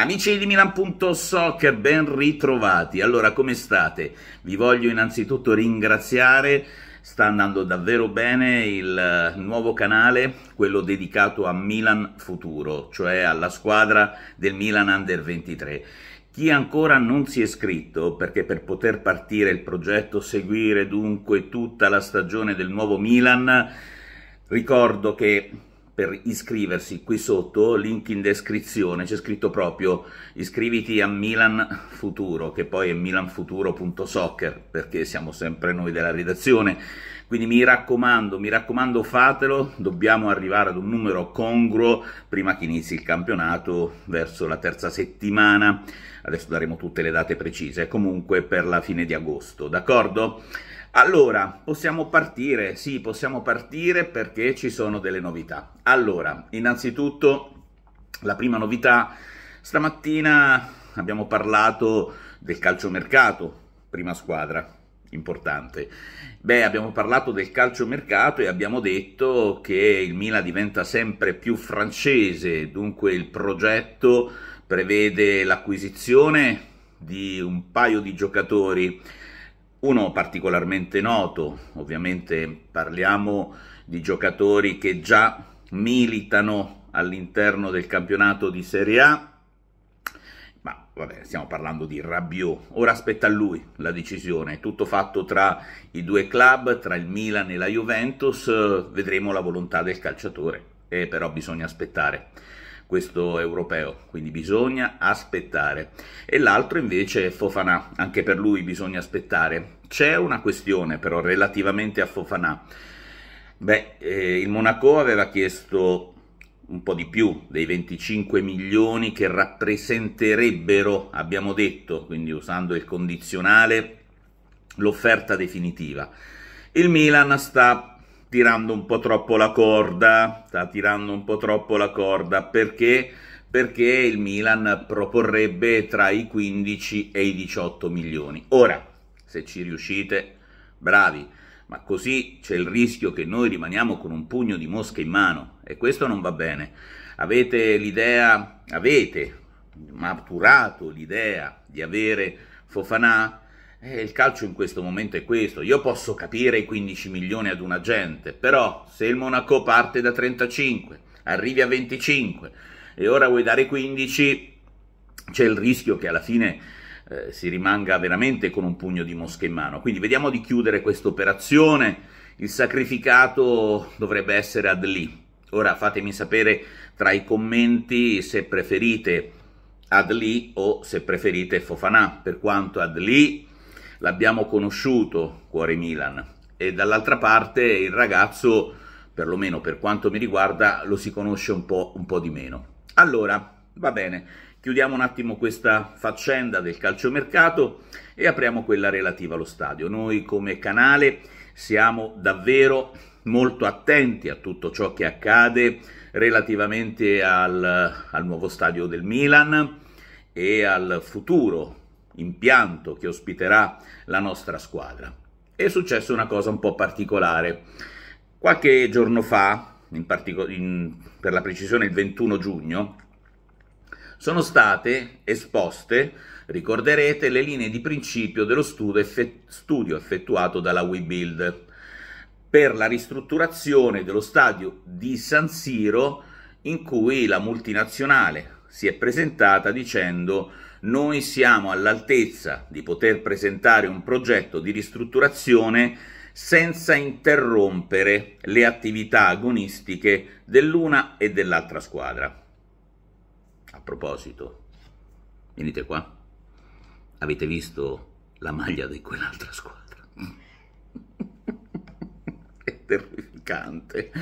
Amici di Milan.soc, ben ritrovati. Allora, come state? Vi voglio innanzitutto ringraziare, sta andando davvero bene il eh, nuovo canale, quello dedicato a Milan Futuro, cioè alla squadra del Milan Under 23. Chi ancora non si è iscritto, perché per poter partire il progetto, seguire dunque tutta la stagione del nuovo Milan, ricordo che per iscriversi qui sotto, link in descrizione, c'è scritto proprio iscriviti a Milan Futuro, che poi è milanfuturo.soccer, perché siamo sempre noi della redazione, quindi mi raccomando, mi raccomando fatelo, dobbiamo arrivare ad un numero congruo prima che inizi il campionato verso la terza settimana, adesso daremo tutte le date precise, comunque per la fine di agosto, d'accordo? Allora, possiamo partire, sì, possiamo partire perché ci sono delle novità. Allora, innanzitutto la prima novità, stamattina abbiamo parlato del calciomercato, prima squadra, importante. Beh, abbiamo parlato del calciomercato e abbiamo detto che il Mila diventa sempre più francese, dunque il progetto prevede l'acquisizione di un paio di giocatori uno particolarmente noto, ovviamente parliamo di giocatori che già militano all'interno del campionato di Serie A, ma vabbè, stiamo parlando di Rabiot. Ora aspetta a lui la decisione, è tutto fatto tra i due club, tra il Milan e la Juventus, vedremo la volontà del calciatore, eh, però bisogna aspettare questo europeo, quindi bisogna aspettare. E l'altro invece è Fofana, anche per lui bisogna aspettare. C'è una questione però relativamente a Fofana. Beh, eh, il Monaco aveva chiesto un po' di più dei 25 milioni che rappresenterebbero, abbiamo detto, quindi usando il condizionale, l'offerta definitiva. Il Milan sta tirando un po' troppo la corda, sta tirando un po' troppo la corda perché perché il Milan proporrebbe tra i 15 e i 18 milioni. Ora, se ci riuscite, bravi, ma così c'è il rischio che noi rimaniamo con un pugno di mosche in mano e questo non va bene. Avete l'idea, avete maturato l'idea di avere Fofanà, eh, il calcio in questo momento è questo. Io posso capire i 15 milioni ad un agente, però se il Monaco parte da 35, arrivi a 25 e ora vuoi dare 15, c'è il rischio che alla fine eh, si rimanga veramente con un pugno di mosche in mano. Quindi vediamo di chiudere questa operazione. Il sacrificato dovrebbe essere Adli. Ora fatemi sapere tra i commenti se preferite Adli o se preferite Fofanà, per quanto Adli l'abbiamo conosciuto, cuore Milan, e dall'altra parte il ragazzo, perlomeno per quanto mi riguarda, lo si conosce un po', un po di meno. Allora, va bene, chiudiamo un attimo questa faccenda del calciomercato e apriamo quella relativa allo stadio. Noi come canale siamo davvero molto attenti a tutto ciò che accade relativamente al, al nuovo stadio del Milan e al futuro impianto che ospiterà la nostra squadra. È successa una cosa un po' particolare. Qualche giorno fa, in partico- in, per la precisione il 21 giugno, sono state esposte, ricorderete, le linee di principio dello studio, effett- studio effettuato dalla WeBuild per la ristrutturazione dello stadio di San Siro in cui la multinazionale si è presentata dicendo noi siamo all'altezza di poter presentare un progetto di ristrutturazione senza interrompere le attività agonistiche dell'una e dell'altra squadra. A proposito, venite qua, avete visto la maglia di quell'altra squadra? È terrificante,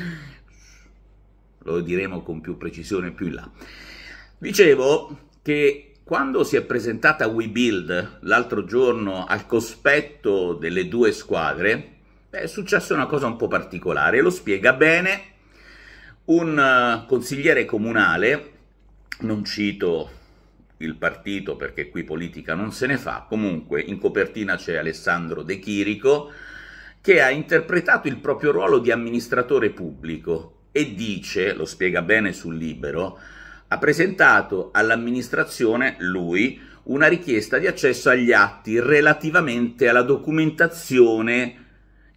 lo diremo con più precisione più in là. Dicevo che quando si è presentata WeBuild l'altro giorno al cospetto delle due squadre, è successa una cosa un po' particolare, lo spiega bene un eh, consigliere comunale, non cito il partito perché qui politica non se ne fa, comunque in copertina c'è Alessandro De Chirico che ha interpretato il proprio ruolo di amministratore pubblico e dice, lo spiega bene sul libero, ha presentato all'amministrazione, lui, una richiesta di accesso agli atti relativamente alla documentazione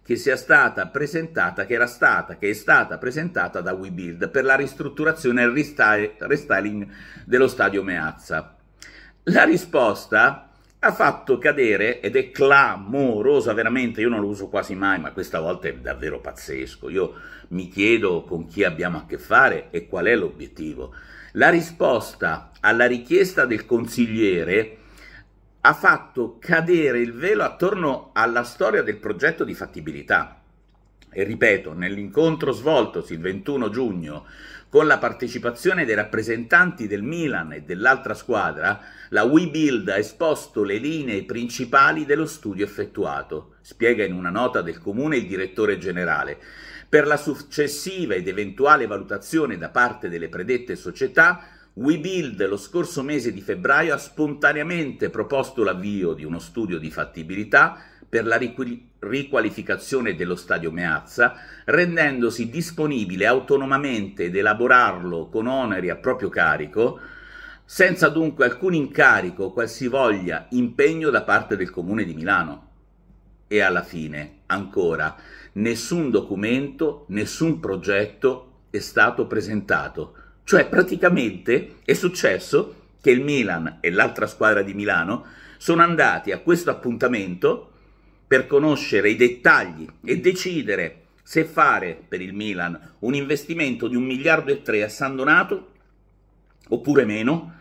che sia stata presentata, che era stata, che è stata presentata da WeBuild per la ristrutturazione e il restyling dello stadio Meazza. La risposta ha fatto cadere, ed è clamorosa veramente, io non lo uso quasi mai, ma questa volta è davvero pazzesco. Io mi chiedo con chi abbiamo a che fare e qual è l'obiettivo. La risposta alla richiesta del consigliere ha fatto cadere il velo attorno alla storia del progetto di fattibilità e ripeto, nell'incontro svoltosi il 21 giugno con la partecipazione dei rappresentanti del Milan e dell'altra squadra, la WeBuild ha esposto le linee principali dello studio effettuato, spiega in una nota del comune il direttore generale. Per la successiva ed eventuale valutazione da parte delle predette società, WeBuild lo scorso mese di febbraio ha spontaneamente proposto l'avvio di uno studio di fattibilità per la riqualificazione dello stadio Meazza, rendendosi disponibile autonomamente ed elaborarlo con oneri a proprio carico, senza dunque alcun incarico o qualsivoglia impegno da parte del Comune di Milano. E alla fine, ancora, nessun documento, nessun progetto è stato presentato. Cioè praticamente è successo che il Milan e l'altra squadra di Milano sono andati a questo appuntamento per conoscere i dettagli e decidere se fare per il Milan un investimento di un miliardo e tre a San Donato oppure meno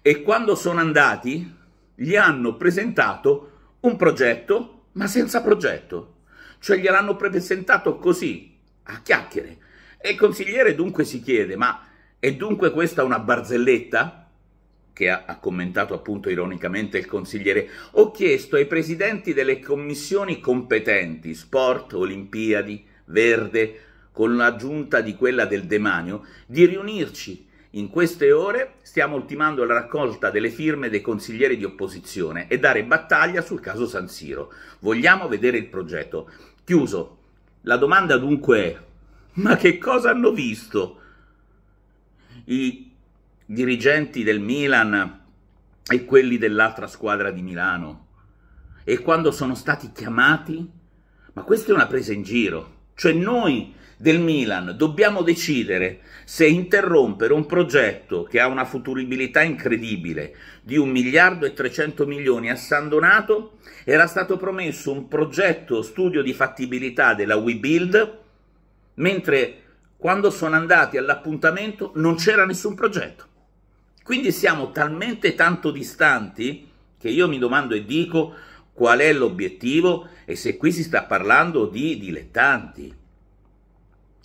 e quando sono andati gli hanno presentato un progetto ma senza progetto, cioè gliel'hanno presentato così, a chiacchiere. E il consigliere dunque si chiede ma è dunque questa una barzelletta? che ha, commentato appunto ironicamente il consigliere, ho chiesto ai presidenti delle commissioni competenti, sport, olimpiadi, verde, con l'aggiunta di quella del demanio, di riunirci. In queste ore stiamo ultimando la raccolta delle firme dei consiglieri di opposizione e dare battaglia sul caso San Siro. Vogliamo vedere il progetto. Chiuso. La domanda dunque è, ma che cosa hanno visto? I dirigenti del Milan e quelli dell'altra squadra di Milano e quando sono stati chiamati, ma questa è una presa in giro, cioè noi del Milan dobbiamo decidere se interrompere un progetto che ha una futuribilità incredibile di 1 miliardo e 300 milioni a San Donato, era stato promesso un progetto studio di fattibilità della WeBuild, mentre quando sono andati all'appuntamento non c'era nessun progetto. Quindi siamo talmente tanto distanti che io mi domando e dico qual è l'obiettivo e se qui si sta parlando di dilettanti.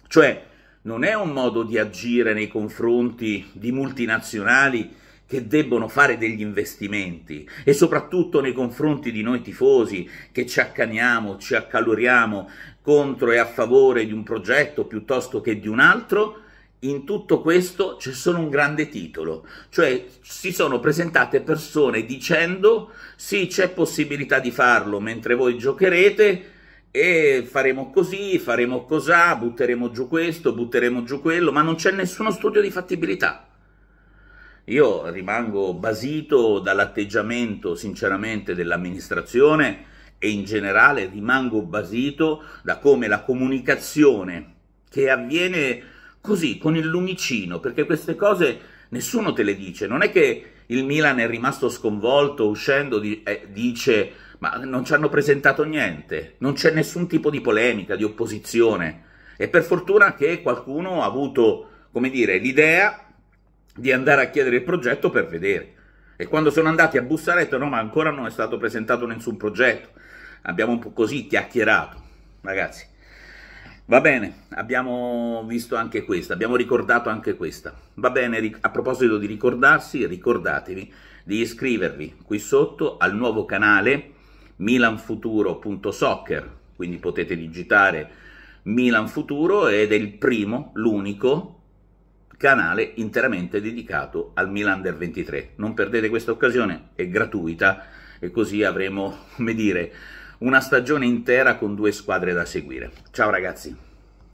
Cioè, non è un modo di agire nei confronti di multinazionali che debbono fare degli investimenti e soprattutto nei confronti di noi tifosi che ci accaniamo, ci accaloriamo contro e a favore di un progetto piuttosto che di un altro in tutto questo c'è solo un grande titolo, cioè si sono presentate persone dicendo sì c'è possibilità di farlo mentre voi giocherete e faremo così, faremo cosà, butteremo giù questo, butteremo giù quello, ma non c'è nessuno studio di fattibilità. Io rimango basito dall'atteggiamento sinceramente dell'amministrazione e in generale rimango basito da come la comunicazione che avviene così, con il lumicino, perché queste cose nessuno te le dice. Non è che il Milan è rimasto sconvolto uscendo, di, eh, dice, ma non ci hanno presentato niente, non c'è nessun tipo di polemica, di opposizione. E per fortuna che qualcuno ha avuto, come dire, l'idea di andare a chiedere il progetto per vedere. E quando sono andati a bussare, detto, no, ma ancora non è stato presentato nessun progetto. Abbiamo un po' così chiacchierato, ragazzi. Va bene, abbiamo visto anche questa, abbiamo ricordato anche questa. Va bene, a proposito di ricordarsi, ricordatevi di iscrivervi qui sotto al nuovo canale milanfuturo.soccer, quindi potete digitare Milan Futuro ed è il primo, l'unico canale interamente dedicato al Milan del 23. Non perdete questa occasione, è gratuita e così avremo, come dire, una stagione intera con due squadre da seguire. Ciao ragazzi!